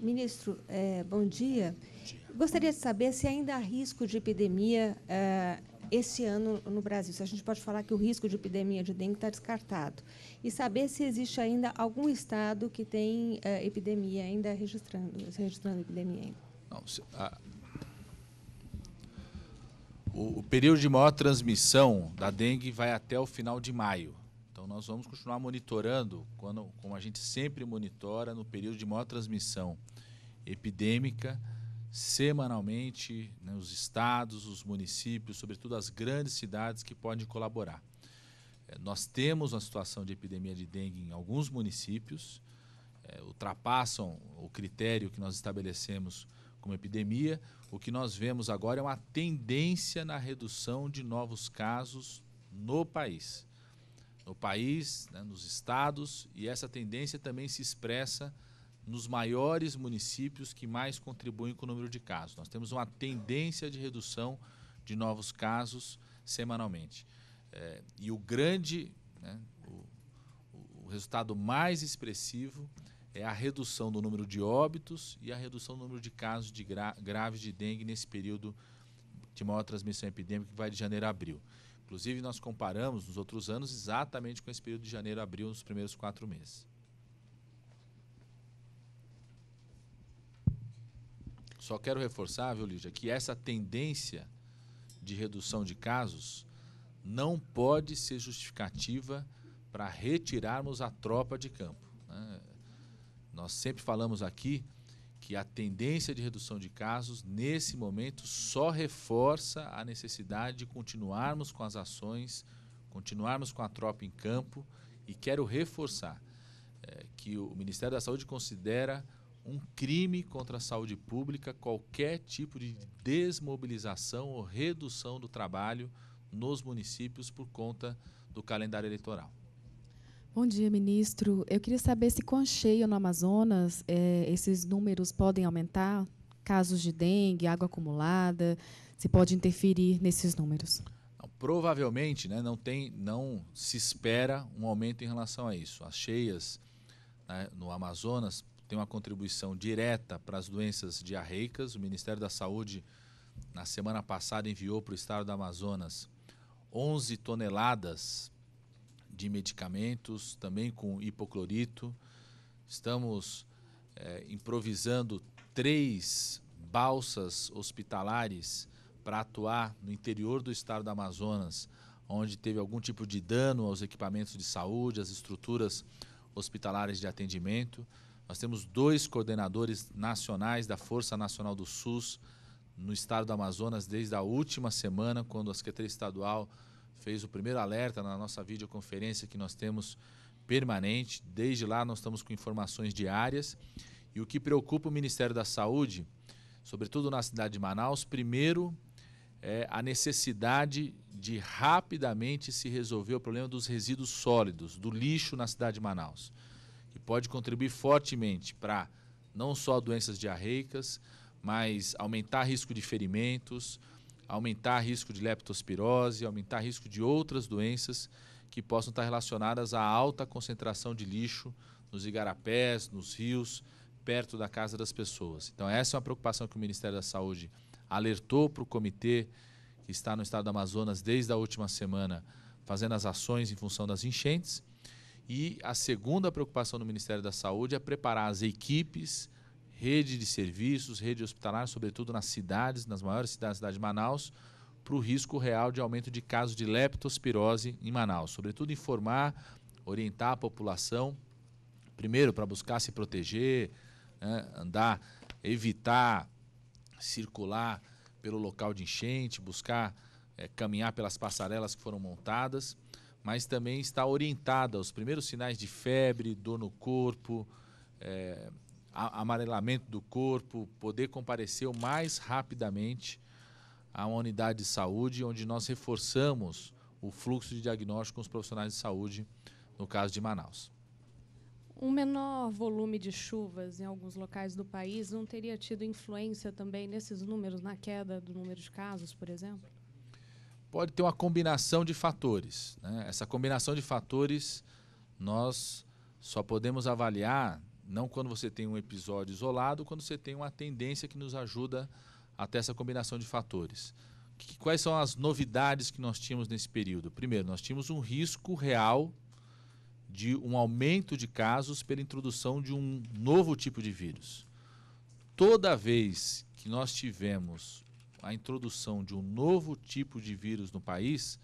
Ministro, é, bom, dia. bom, dia. Gostaria de saber se ainda há risco de epidemia é, esse ano no Brasil. Se a gente pode falar que o risco de epidemia de dengue está descartado. E saber se existe ainda algum estado que tem é, epidemia ainda registrando, registrando epidemia ainda. Não, se, a, o, o período de maior transmissão da dengue vai até o final de maio nós vamos continuar monitorando, quando, como a gente sempre monitora, no período de maior transmissão epidêmica, semanalmente, né, os estados, os municípios, sobretudo as grandes cidades que podem colaborar. É, nós temos uma situação de epidemia de dengue em alguns municípios, é, ultrapassam o critério que nós estabelecemos como epidemia. O que nós vemos agora é uma tendência na redução de novos casos no país no país, né, nos estados, e essa tendência também se expressa nos maiores municípios que mais contribuem com o número de casos. Nós temos uma tendência de redução de novos casos semanalmente. É, e o grande, né, o, o, resultado mais expressivo é a redução do número de óbitos e a redução do número de casos de gra graves de dengue nesse período de maior transmissão epidêmica, que vai de janeiro a abril. Inclusive, nós comparamos nos outros anos exatamente com esse período de janeiro a abril, nos primeiros quatro meses. Só quero reforçar, viu, Lígia, que essa tendência de redução de casos não pode ser justificativa para retirarmos a tropa de campo. Né? Nós sempre falamos aqui que a tendência de redução de casos, nesse momento, só reforça a necessidade de continuarmos com as ações, continuarmos com a tropa em campo e quero reforçar é, que o Ministério da Saúde considera um crime contra a saúde pública qualquer tipo de desmobilização ou redução do trabalho nos municípios por conta do calendário eleitoral. Bom dia, ministro. Eu queria saber se com a cheia no Amazonas, é, esses números podem aumentar? Casos de dengue, água acumulada, se pode interferir nesses números? Não, provavelmente né, não, tem, não se espera um aumento em relação a isso. As cheias né, no Amazonas têm uma contribuição direta para as doenças diarreicas. O Ministério da Saúde, na semana passada, enviou para o estado do Amazonas 11 toneladas de medicamentos, também com hipoclorito. Estamos é, improvisando três balsas hospitalares para atuar no interior do estado do Amazonas, onde teve algum tipo de dano aos equipamentos de saúde, às estruturas hospitalares de atendimento. Nós temos dois coordenadores nacionais da Força Nacional do SUS no estado do Amazonas desde a última semana, quando a Secretaria Estadual fez o primeiro alerta na nossa videoconferência que nós temos permanente. Desde lá, nós estamos com informações diárias. E o que preocupa o Ministério da Saúde, sobretudo na cidade de Manaus, primeiro é a necessidade de rapidamente se resolver o problema dos resíduos sólidos, do lixo na cidade de Manaus, que pode contribuir fortemente para não só doenças diarreicas, mas aumentar risco de ferimentos, aumentar risco de leptospirose, aumentar risco de outras doenças que possam estar relacionadas à alta concentração de lixo nos igarapés, nos rios, perto da casa das pessoas. Então, essa é uma preocupação que o Ministério da Saúde alertou para o comitê que está no estado do Amazonas desde a última semana, fazendo as ações em função das enchentes. E a segunda preocupação do Ministério da Saúde é preparar as equipes, rede de serviços, rede hospitalar, sobretudo nas cidades, nas maiores cidades da cidade de Manaus, para o risco real de aumento de casos de leptospirose em Manaus. Sobretudo informar, orientar a população, primeiro para buscar se proteger, né, andar, evitar circular pelo local de enchente, buscar é, caminhar pelas passarelas que foram montadas, mas também está orientada aos primeiros sinais de febre, dor no corpo, é, amarelamento do corpo, poder comparecer o mais rapidamente a uma unidade de saúde, onde nós reforçamos o fluxo de diagnóstico com os profissionais de saúde, no caso de Manaus. Um menor volume de chuvas em alguns locais do país não teria tido influência também nesses números, na queda do número de casos, por exemplo? Pode ter uma combinação de fatores. Né? Essa combinação de fatores nós só podemos avaliar não quando você tem um episódio isolado, quando você tem uma tendência que nos ajuda até essa combinação de fatores. Que, quais são as novidades que nós tínhamos nesse período? Primeiro, nós tínhamos um risco real de um aumento de casos pela introdução de um novo tipo de vírus. Toda vez que nós tivemos a introdução de um novo tipo de vírus no país,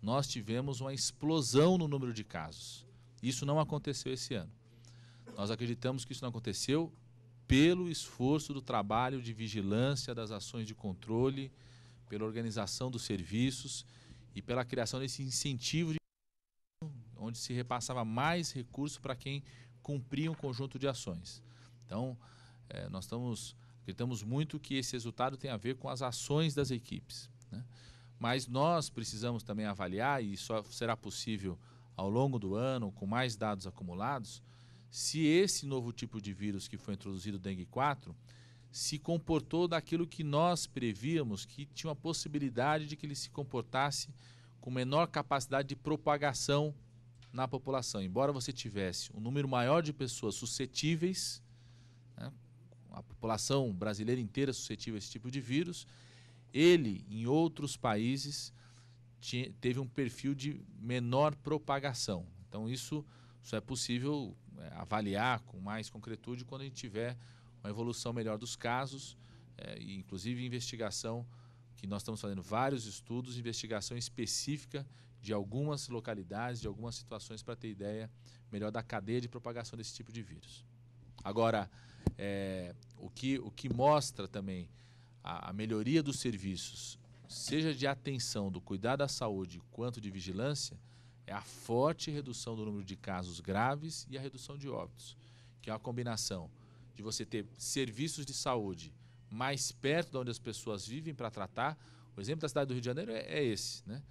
nós tivemos uma explosão no número de casos. Isso não aconteceu esse ano. Nós acreditamos que isso não aconteceu pelo esforço do trabalho de vigilância, das ações de controle, pela organização dos serviços e pela criação desse incentivo de onde se repassava mais recursos para quem cumpria um conjunto de ações. Então, é, nós estamos, acreditamos muito que esse resultado tem a ver com as ações das equipes. Né? Mas nós precisamos também avaliar, e isso será possível ao longo do ano, com mais dados acumulados, se esse novo tipo de vírus que foi introduzido, dengue 4, se comportou daquilo que nós prevíamos, que tinha uma possibilidade de que ele se comportasse com menor capacidade de propagação na população. Embora você tivesse um número maior de pessoas suscetíveis, né, a população brasileira inteira suscetível a esse tipo de vírus, ele, em outros países, tinha, teve um perfil de menor propagação. Então, isso só é possível é, avaliar com mais concretude quando a gente tiver uma evolução melhor dos casos, é, e inclusive investigação, que nós estamos fazendo vários estudos, investigação específica de algumas localidades, de algumas situações, para ter ideia melhor da cadeia de propagação desse tipo de vírus. Agora, é, o, que, o que mostra também a, a melhoria dos serviços, seja de atenção, do cuidado à saúde, quanto de vigilância, é a forte redução do número de casos graves e a redução de óbitos, que é a combinação de você ter serviços de saúde mais perto de onde as pessoas vivem para tratar. O exemplo da cidade do Rio de Janeiro é, é esse, né?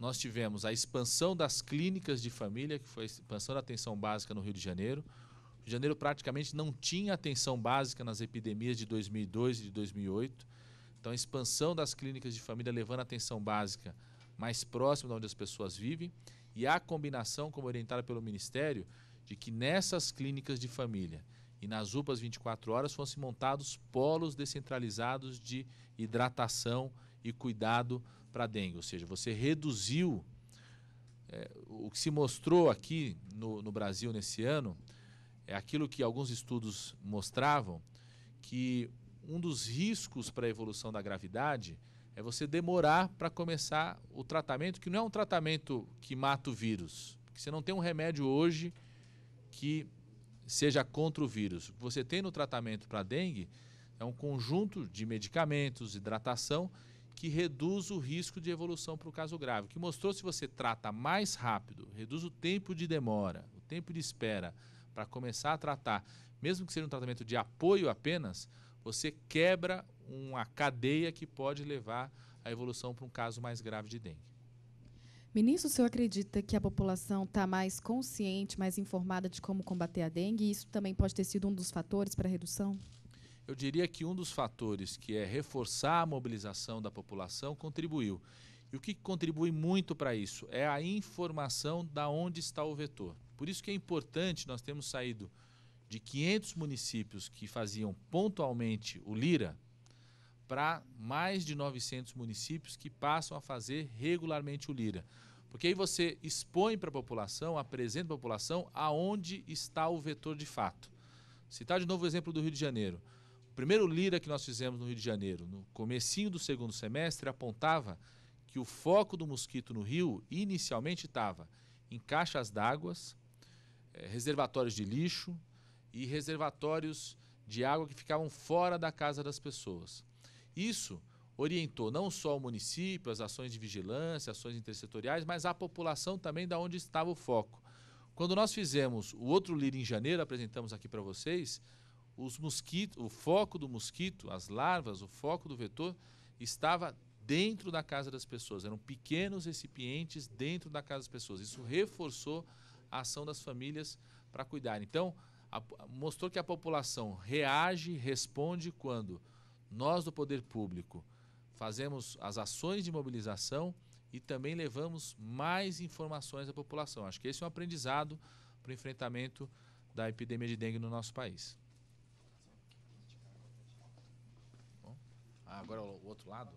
Nós tivemos a expansão das clínicas de família, que foi a expansão da atenção básica no Rio de Janeiro. O Rio de Janeiro praticamente não tinha atenção básica nas epidemias de 2002 e de 2008. Então, a expansão das clínicas de família levando a atenção básica mais próximo de onde as pessoas vivem. E a combinação, como orientada pelo Ministério, de que nessas clínicas de família e nas UPAs 24 horas fossem montados polos descentralizados de hidratação e cuidado para dengue. Ou seja, você reduziu é, o que se mostrou aqui no, no Brasil nesse ano é aquilo que alguns estudos mostravam que um dos riscos para a evolução da gravidade é você demorar para começar o tratamento, que não é um tratamento que mata o vírus. que você não tem um remédio hoje que seja contra o vírus. O que você tem no tratamento para dengue é um conjunto de medicamentos, hidratação, que reduz o risco de evolução para o caso grave. Que mostrou se você trata mais rápido, reduz o tempo de demora, o tempo de espera para começar a tratar, mesmo que seja um tratamento de apoio apenas, você quebra uma cadeia que pode levar à evolução para um caso mais grave de dengue. Ministro, o senhor acredita que a população está mais consciente, mais informada de como combater a dengue e isso também pode ter sido um dos fatores para a redução? Eu diria que um dos fatores, que é reforçar a mobilização da população, contribuiu. E o que contribui muito para isso é a informação da onde está o vetor. Por isso que é importante nós temos saído de 500 municípios que faziam pontualmente o Lira para mais de 900 municípios que passam a fazer regularmente o Lira. Porque aí você expõe para a população, apresenta para a população aonde está o vetor de fato. Citar de novo o exemplo do Rio de Janeiro. O primeiro Lira que nós fizemos no Rio de Janeiro, no comecinho do segundo semestre, apontava que o foco do mosquito no Rio inicialmente estava em caixas d'água, eh, reservatórios de lixo, e reservatórios de água que ficavam fora da casa das pessoas. Isso orientou não só o município, as ações de vigilância, ações intersetoriais, mas a população também da onde estava o foco. Quando nós fizemos o outro lir em janeiro, apresentamos aqui para vocês, os mosquito, o foco do mosquito, as larvas, o foco do vetor estava dentro da casa das pessoas. Eram pequenos recipientes dentro da casa das pessoas. Isso reforçou a ação das famílias para cuidar. Então, a, mostrou que a população reage, responde quando nós do poder público fazemos as ações de mobilização e também levamos mais informações à população. Acho que esse é um aprendizado para o enfrentamento da epidemia de dengue no nosso país. Ah, agora o outro lado?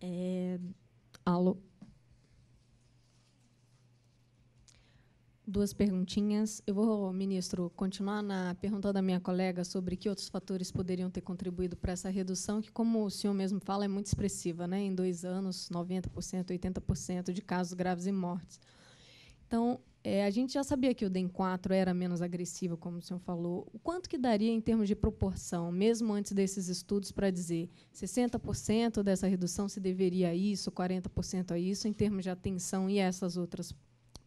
É... Alô. Duas perguntinhas. Eu vou, ministro, continuar na pergunta da minha colega sobre que outros fatores poderiam ter contribuído para essa redução, que, como o senhor mesmo fala, é muito expressiva. Né? Em dois anos, 90%, 80% de casos graves e mortes. Então, é, a gente já sabia que o DEM4 era menos agressivo, como o senhor falou. O quanto que daria em termos de proporção, mesmo antes desses estudos, para dizer 60% dessa redução se deveria a isso, 40% a isso, em termos de atenção e essas outras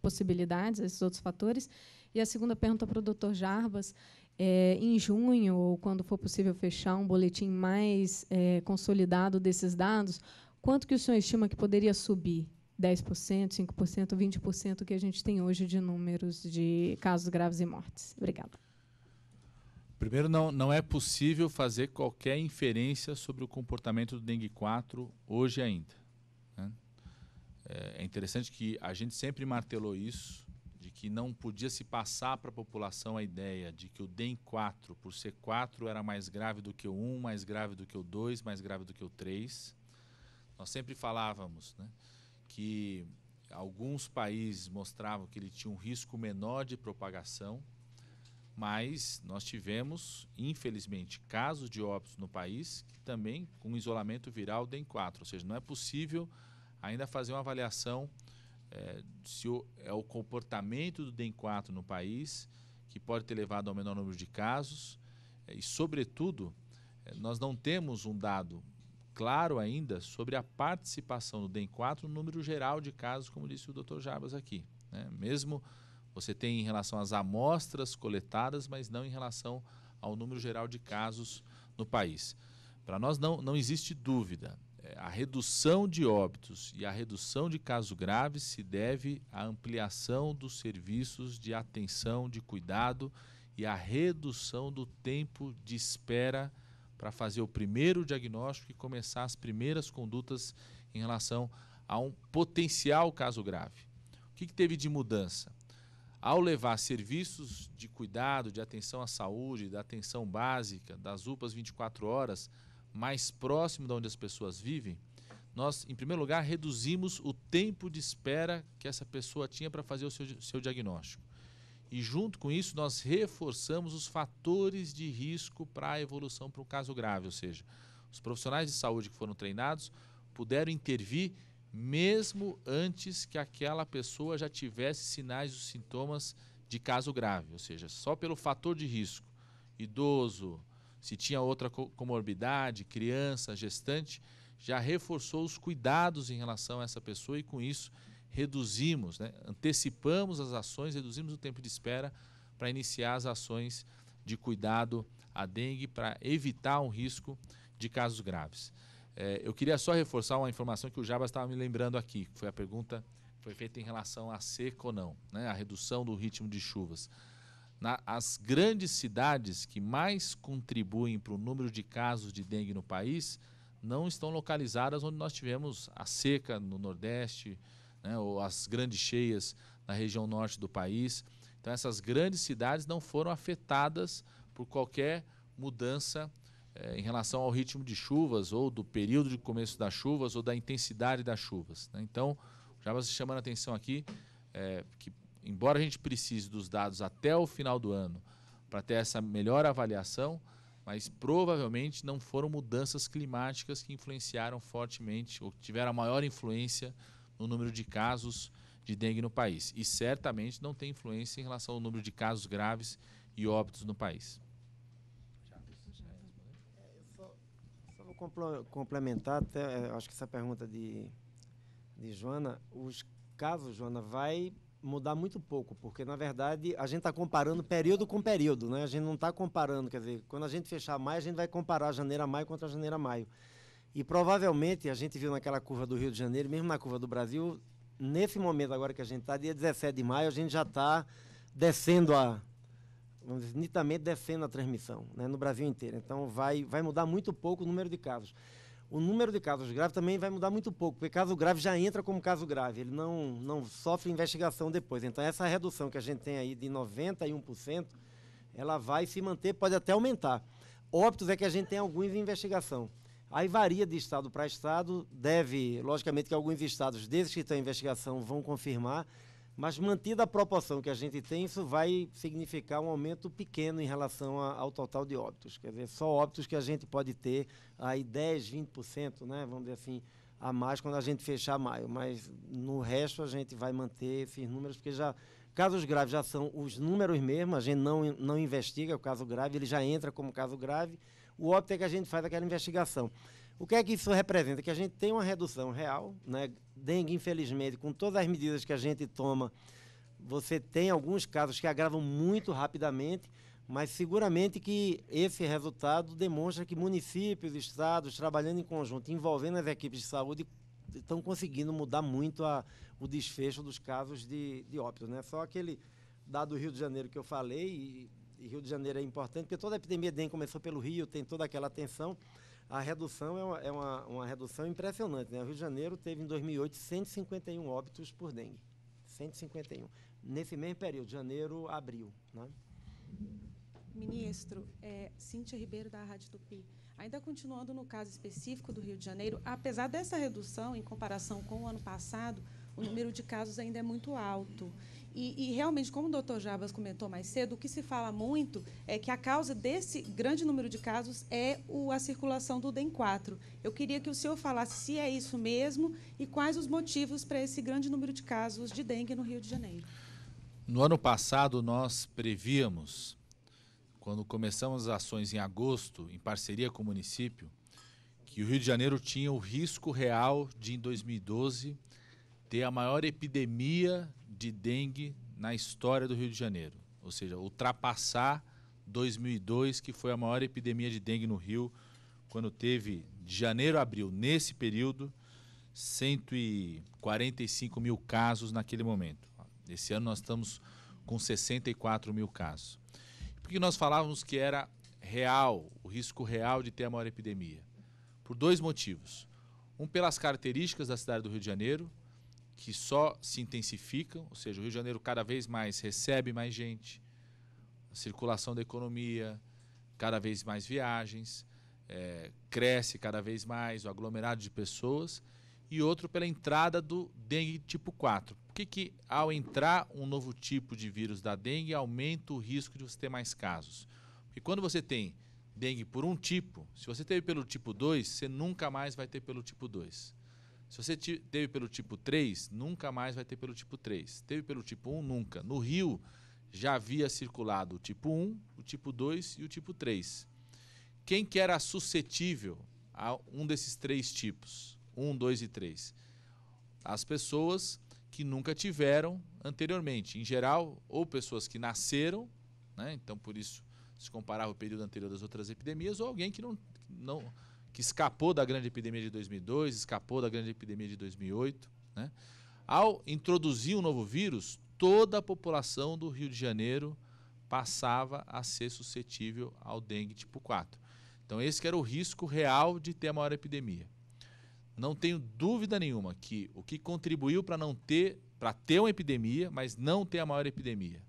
possibilidades, esses outros fatores. E a segunda pergunta para o Dr. Jarbas, é, em junho, ou quando for possível fechar um boletim mais é, consolidado desses dados, quanto que o senhor estima que poderia subir? 10%, 5%, 20% que a gente tem hoje de números de casos graves e mortes. Obrigada. Primeiro, não, não é possível fazer qualquer inferência sobre o comportamento do dengue 4 hoje ainda. É, é interessante que a gente sempre martelou isso, de que não podia se passar para a população a ideia de que o DEM 4, por ser 4, era mais grave do que o 1, mais grave do que o 2, mais grave do que o 3. Nós sempre falávamos né, que alguns países mostravam que ele tinha um risco menor de propagação, mas nós tivemos, infelizmente, casos de óbitos no país que também com isolamento viral DEM 4, ou seja, não é possível ainda fazer uma avaliação é, se o, é o comportamento do DEM4 no país que pode ter levado ao menor número de casos é, e, sobretudo, é, nós não temos um dado claro ainda sobre a participação do DEM4 no número geral de casos, como disse o Dr. Jabas aqui. Né? Mesmo você tem em relação às amostras coletadas, mas não em relação ao número geral de casos no país. Para nós não, não existe dúvida a redução de óbitos e a redução de casos graves se deve à ampliação dos serviços de atenção, de cuidado e à redução do tempo de espera para fazer o primeiro diagnóstico e começar as primeiras condutas em relação a um potencial caso grave. O que, que teve de mudança? Ao levar serviços de cuidado, de atenção à saúde, da atenção básica, das UPAs 24 horas, mais próximo de onde as pessoas vivem, nós, em primeiro lugar, reduzimos o tempo de espera que essa pessoa tinha para fazer o seu, seu diagnóstico. E, junto com isso, nós reforçamos os fatores de risco para a evolução para um caso grave, ou seja, os profissionais de saúde que foram treinados puderam intervir mesmo antes que aquela pessoa já tivesse sinais e sintomas de caso grave, ou seja, só pelo fator de risco, idoso, se tinha outra comorbidade, criança, gestante, já reforçou os cuidados em relação a essa pessoa e com isso reduzimos, né, antecipamos as ações, reduzimos o tempo de espera para iniciar as ações de cuidado à dengue para evitar um risco de casos graves. É, eu queria só reforçar uma informação que o Jabas estava me lembrando aqui, que foi a pergunta que foi feita em relação a seca ou não, né, a redução do ritmo de chuvas na, as grandes cidades que mais contribuem para o número de casos de dengue no país não estão localizadas onde nós tivemos a seca no Nordeste, né, ou as grandes cheias na região norte do país. Então, essas grandes cidades não foram afetadas por qualquer mudança eh, em relação ao ritmo de chuvas, ou do período de começo das chuvas, ou da intensidade das chuvas. Né? Então, já se chamando a atenção aqui, eh, que embora a gente precise dos dados até o final do ano para ter essa melhor avaliação, mas provavelmente não foram mudanças climáticas que influenciaram fortemente ou tiveram a maior influência no número de casos de dengue no país. E certamente não tem influência em relação ao número de casos graves e óbitos no país. É, só, só vou complementar, até, é, acho que essa pergunta de, de Joana, os casos, Joana, vai mudar muito pouco, porque na verdade a gente está comparando período com período, né? A gente não está comparando, quer dizer, quando a gente fechar maio, a gente vai comparar janeiro a maio contra janeiro a maio. E provavelmente a gente viu naquela curva do Rio de Janeiro, mesmo na curva do Brasil, nesse momento agora que a gente está, dia 17 de maio, a gente já está descendo a. Vamos dizer, nitamente descendo a transmissão né, no Brasil inteiro. Então vai, vai mudar muito pouco o número de casos o número de casos graves também vai mudar muito pouco, porque caso grave já entra como caso grave, ele não, não sofre investigação depois. Então, essa redução que a gente tem aí de 91%, ela vai se manter, pode até aumentar. Óbitos é que a gente tem alguns em investigação. Aí varia de estado para estado, deve, logicamente, que alguns estados desde que estão em investigação vão confirmar, mas mantida a proporção que a gente tem, isso vai significar um aumento pequeno em relação a, ao total de óbitos. Quer dizer, só óbitos que a gente pode ter aí 10, 20%, né? Vamos dizer assim, a mais quando a gente fechar maio. Mas no resto a gente vai manter esses números, porque já. Casos graves já são os números mesmo, a gente não, não investiga o caso grave, ele já entra como caso grave. O óbito é que a gente faz aquela investigação. O que é que isso representa? Que a gente tem uma redução real, né? Dengue, infelizmente, com todas as medidas que a gente toma, você tem alguns casos que agravam muito rapidamente, mas seguramente que esse resultado demonstra que municípios, estados, trabalhando em conjunto, envolvendo as equipes de saúde, estão conseguindo mudar muito a, o desfecho dos casos de, de óbito. Né? Só aquele dado do Rio de Janeiro que eu falei, e, e Rio de Janeiro é importante, porque toda a epidemia de dengue começou pelo Rio, tem toda aquela atenção, a redução é, uma, é uma, uma, redução impressionante. Né? O Rio de Janeiro teve, em 2008, 151 óbitos por dengue. 151. Nesse mesmo período, janeiro, abril. Né? Ministro, é, Cíntia Ribeiro, da Rádio Tupi. Ainda continuando no caso específico do Rio de Janeiro, apesar dessa redução em comparação com o ano passado, o número de casos ainda é muito alto. E, e, realmente, como o doutor Jabas comentou mais cedo, o que se fala muito é que a causa desse grande número de casos é o, a circulação do dem 4 Eu queria que o senhor falasse se é isso mesmo e quais os motivos para esse grande número de casos de dengue no Rio de Janeiro. No ano passado, nós prevíamos, quando começamos as ações em agosto, em parceria com o município, que o Rio de Janeiro tinha o risco real de, em 2012, ter a maior epidemia de dengue na história do Rio de Janeiro, ou seja, ultrapassar 2002, que foi a maior epidemia de dengue no Rio, quando teve de janeiro a abril, nesse período, 145 mil casos naquele momento. Esse ano nós estamos com 64 mil casos. Por que nós falávamos que era real, o risco real de ter a maior epidemia? Por dois motivos. Um, pelas características da cidade do Rio de Janeiro, que só se intensificam, ou seja, o Rio de Janeiro cada vez mais recebe mais gente, a circulação da economia, cada vez mais viagens, é, cresce cada vez mais o aglomerado de pessoas, e outro pela entrada do dengue tipo 4. Por que, que ao entrar um novo tipo de vírus da dengue, aumenta o risco de você ter mais casos? Porque quando você tem dengue por um tipo, se você teve pelo tipo 2, você nunca mais vai ter pelo tipo 2. Se você teve pelo tipo 3, nunca mais vai ter pelo tipo 3. Teve pelo tipo 1, nunca. No Rio já havia circulado o tipo 1, o tipo 2 e o tipo 3. Quem que era suscetível a um desses três tipos? 1, 2 e 3. As pessoas que nunca tiveram anteriormente. Em geral, ou pessoas que nasceram, né? então por isso se comparava o período anterior das outras epidemias, ou alguém que não, não que escapou da grande epidemia de 2002, escapou da grande epidemia de 2008. Né? Ao introduzir um novo vírus, toda a população do Rio de Janeiro passava a ser suscetível ao dengue tipo 4. Então esse era o risco real de ter a maior epidemia. Não tenho dúvida nenhuma que o que contribuiu para não ter, para ter uma epidemia, mas não ter a maior epidemia,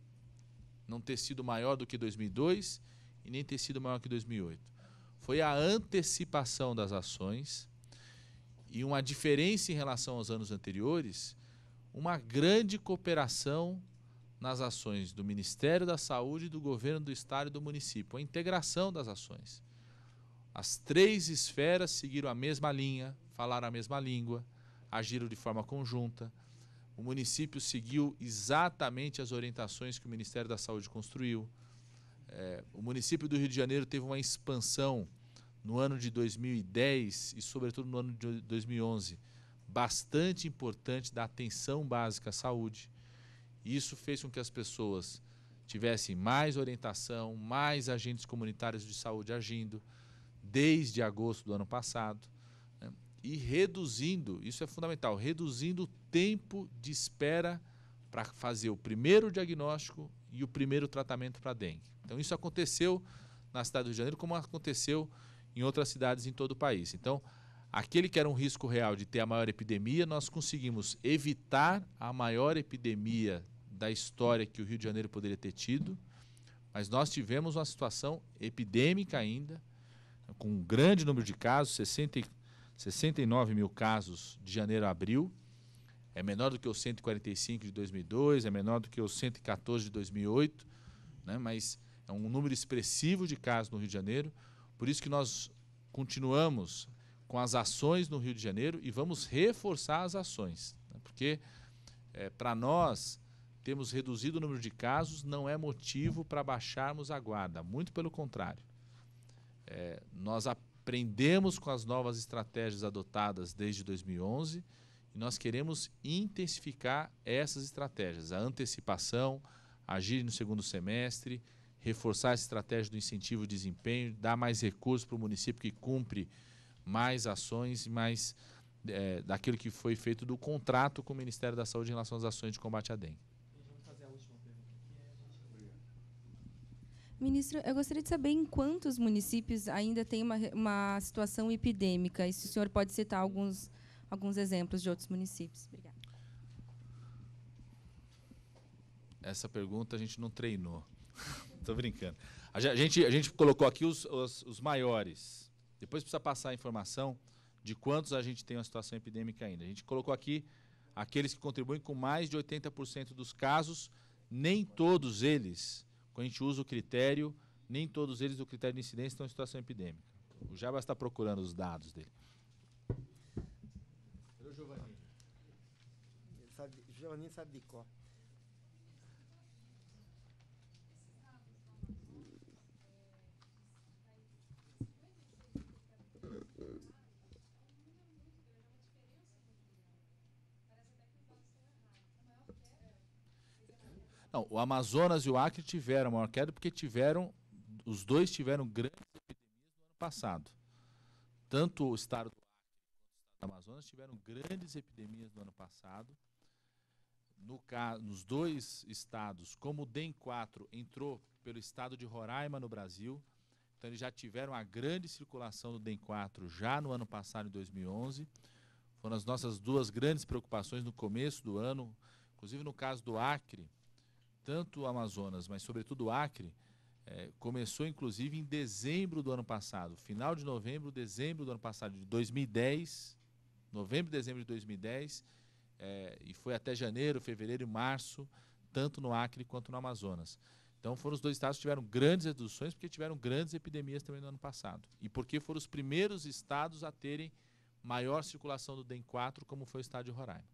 não ter sido maior do que 2002 e nem ter sido maior que 2008 foi a antecipação das ações e uma diferença em relação aos anos anteriores, uma grande cooperação nas ações do Ministério da Saúde, do governo do estado e do município, a integração das ações. As três esferas seguiram a mesma linha, falaram a mesma língua, agiram de forma conjunta. O município seguiu exatamente as orientações que o Ministério da Saúde construiu. É, o município do Rio de Janeiro teve uma expansão no ano de 2010 e, sobretudo, no ano de 2011, bastante importante da atenção básica à saúde. Isso fez com que as pessoas tivessem mais orientação, mais agentes comunitários de saúde agindo desde agosto do ano passado né? e reduzindo, isso é fundamental, reduzindo o tempo de espera para fazer o primeiro diagnóstico e o primeiro tratamento para dengue. Então isso aconteceu na cidade do Rio de Janeiro, como aconteceu em outras cidades em todo o país. Então, aquele que era um risco real de ter a maior epidemia, nós conseguimos evitar a maior epidemia da história que o Rio de Janeiro poderia ter tido, mas nós tivemos uma situação epidêmica ainda, com um grande número de casos, 60, 69 mil casos de janeiro a abril, é menor do que os 145 de 2002, é menor do que os 114 de 2008, né? mas é um número expressivo de casos no Rio de Janeiro, por isso que nós continuamos com as ações no Rio de Janeiro e vamos reforçar as ações, né? porque é, para nós temos reduzido o número de casos não é motivo para baixarmos a guarda, muito pelo contrário. É, nós aprendemos com as novas estratégias adotadas desde 2011 e nós queremos intensificar essas estratégias, a antecipação, agir no segundo semestre, reforçar a estratégia do incentivo ao desempenho, dar mais recursos para o município que cumpre mais ações e mais é, daquilo que foi feito do contrato com o Ministério da Saúde em relação às ações de combate à dengue. Ministro, eu gostaria de saber em quantos municípios ainda tem uma, uma situação epidêmica e se o senhor pode citar alguns, alguns exemplos de outros municípios. Obrigada. Essa pergunta a gente não treinou. Estou brincando. A gente, a gente colocou aqui os, os, os, maiores. Depois precisa passar a informação de quantos a gente tem uma situação epidêmica ainda. A gente colocou aqui aqueles que contribuem com mais de 80% dos casos, nem todos eles, quando a gente usa o critério, nem todos eles do critério de incidência estão em situação epidêmica. O Jabas está procurando os dados dele. Giovanni. sabe, Giovanni sabe de qual? Não, o Amazonas e o Acre tiveram maior queda porque tiveram, os dois tiveram grandes epidemias no ano passado. Tanto o estado do Acre quanto o estado do Amazonas tiveram grandes epidemias no ano passado. No caso, nos dois estados, como o DEM 4 entrou pelo estado de Roraima no Brasil, então eles já tiveram a grande circulação do DEM 4 já no ano passado, em 2011. Foram as nossas duas grandes preocupações no começo do ano, inclusive no caso do Acre, tanto o Amazonas, mas sobretudo o Acre, é, começou inclusive em dezembro do ano passado, final de novembro, dezembro do ano passado, de 2010, novembro, dezembro de 2010, é, e foi até janeiro, fevereiro e março, tanto no Acre quanto no Amazonas. Então foram os dois estados que tiveram grandes reduções, porque tiveram grandes epidemias também no ano passado. E porque foram os primeiros estados a terem maior circulação do dem 4, como foi o estado de Roraima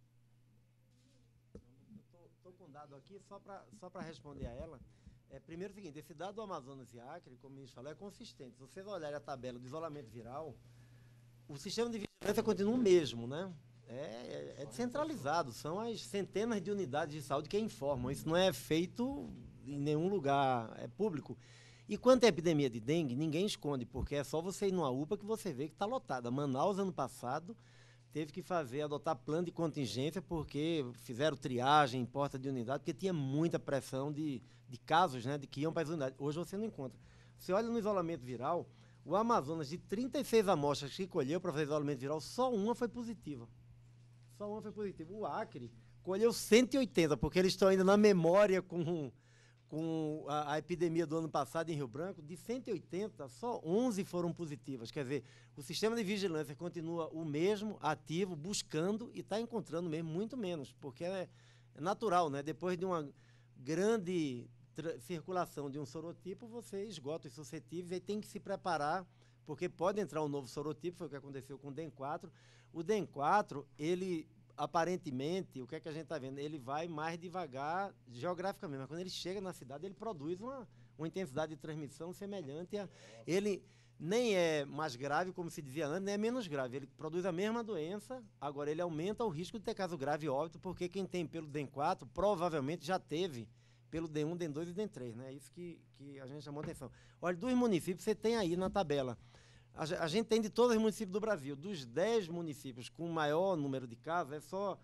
dado aqui, só para só responder a ela. É, primeiro o seguinte, esse dado do Amazonas e Acre, como o ministro falou, é consistente. Se vocês olharem a tabela do isolamento viral, o sistema de vigilância continua o mesmo, né? É, é, é descentralizado, são as centenas de unidades de saúde que informam. Isso não é feito em nenhum lugar, é público. E quanto à epidemia de dengue, ninguém esconde, porque é só você ir numa UPA que você vê que está lotada. Manaus, ano passado, teve que fazer, adotar plano de contingência, porque fizeram triagem em porta de unidade, porque tinha muita pressão de, de casos né, de que iam para as unidades. Hoje você não encontra. Você olha no isolamento viral, o Amazonas, de 36 amostras que colheu para fazer isolamento viral, só uma foi positiva. Só uma foi positiva. O Acre colheu 180, porque eles estão ainda na memória com com a, a, epidemia do ano passado em Rio Branco, de 180, só 11 foram positivas. Quer dizer, o sistema de vigilância continua o mesmo, ativo, buscando e está encontrando mesmo muito menos, porque é, é natural, né? Depois de uma grande circulação de um sorotipo, você esgota os suscetíveis e tem que se preparar, porque pode entrar um novo sorotipo, foi o que aconteceu com o DEN4. O DEN4, ele aparentemente, o que é que a gente está vendo? Ele vai mais devagar geograficamente, mas quando ele chega na cidade, ele produz uma, uma intensidade de transmissão semelhante a. Ele nem é mais grave, como se dizia antes, nem é menos grave. Ele produz a mesma doença, agora ele aumenta o risco de ter caso grave e óbito, porque quem tem pelo DEN4 provavelmente já teve pelo DEN1, DEN2 e DEN3, né? É isso que, que a gente chamou a atenção. Olha, dos municípios você tem aí na tabela. A, gente tem de todos os municípios do Brasil. Dos 10 municípios com maior número de casos, é só.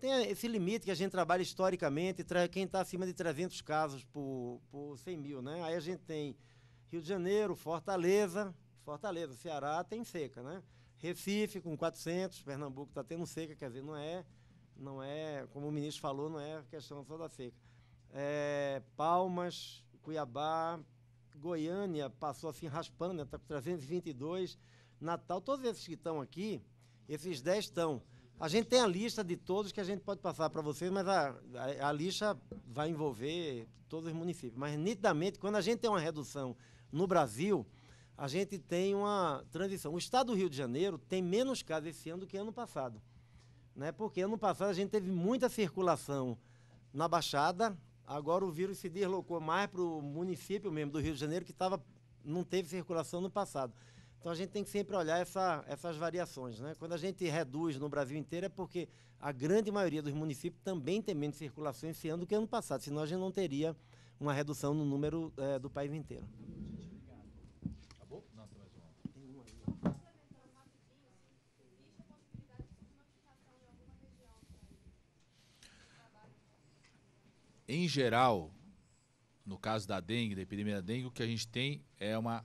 Tem esse limite que a gente trabalha historicamente, quem está acima de 300 casos por, por 100 mil, né? Aí a gente tem Rio de Janeiro, Fortaleza, Fortaleza, Ceará tem seca, né? Recife com 400, Pernambuco está tendo seca, quer dizer, não é, não é, como o ministro falou, não é questão só da seca. É, Palmas, Cuiabá, Goiânia passou assim raspando, né? Tá com 322. Natal, todos esses que estão aqui, esses 10 estão. A gente tem a lista de todos que a gente pode passar para vocês, mas a, a, a, lista vai envolver todos os municípios. Mas nitidamente, quando a gente tem uma redução no Brasil, a gente tem uma transição. O estado do Rio de Janeiro tem menos casos esse ano do que ano passado. Né? Porque ano passado a gente teve muita circulação na Baixada, Agora o vírus se deslocou mais para o município mesmo do Rio de Janeiro, que tava, não teve circulação no passado. Então a gente tem que sempre olhar essa, essas variações. Né? Quando a gente reduz no Brasil inteiro é porque a grande maioria dos municípios também tem menos circulação esse ano do que ano passado, senão a gente não teria uma redução no número é, do país inteiro. em geral, no caso da dengue, da epidemia da dengue, o que a gente tem é uma.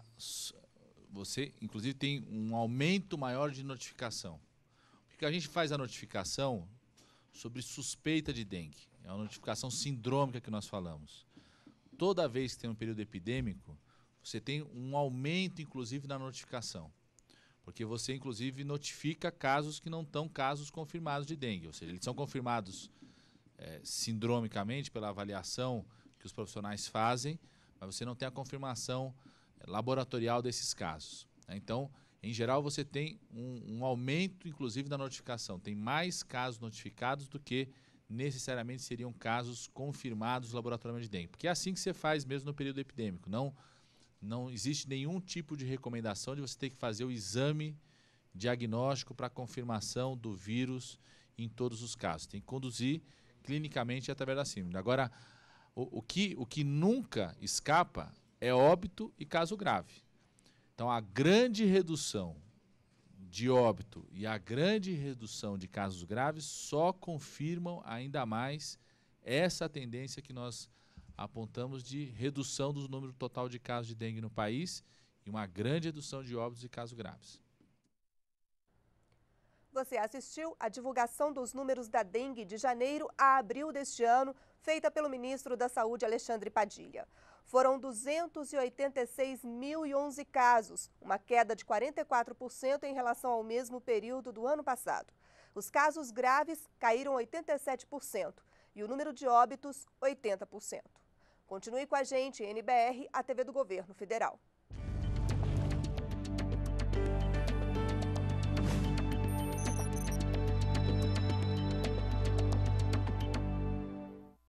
Você, inclusive, tem um aumento maior de notificação. Porque a gente faz a notificação sobre suspeita de dengue. É uma notificação sindrômica que nós falamos. Toda vez que tem um período epidêmico, você tem um aumento, inclusive, na notificação. Porque você, inclusive, notifica casos que não estão casos confirmados de dengue. Ou seja, eles são confirmados é, sindromicamente pela avaliação que os profissionais fazem, mas você não tem a confirmação é, laboratorial desses casos. Né? Então, em geral, você tem um, um aumento, inclusive, da notificação. Tem mais casos notificados do que necessariamente seriam casos confirmados laboratorialmente de dengue. Porque é assim que você faz mesmo no período epidêmico. Não, não existe nenhum tipo de recomendação de você ter que fazer o exame diagnóstico para confirmação do vírus em todos os casos. Tem que conduzir clinicamente é através da síndrome. Agora, o, o, que, o que nunca escapa é óbito e caso grave. Então, a grande redução de óbito e a grande redução de casos graves só confirmam ainda mais essa tendência que nós apontamos de redução do número total de casos de dengue no país e uma grande redução de óbitos e casos graves. Você assistiu à divulgação dos números da dengue de janeiro a abril deste ano, feita pelo ministro da Saúde, Alexandre Padilha. Foram 286.011 casos, uma queda de 44% em relação ao mesmo período do ano passado. Os casos graves caíram 87% e o número de óbitos, 80%. Continue com a gente, NBR, a TV do Governo Federal.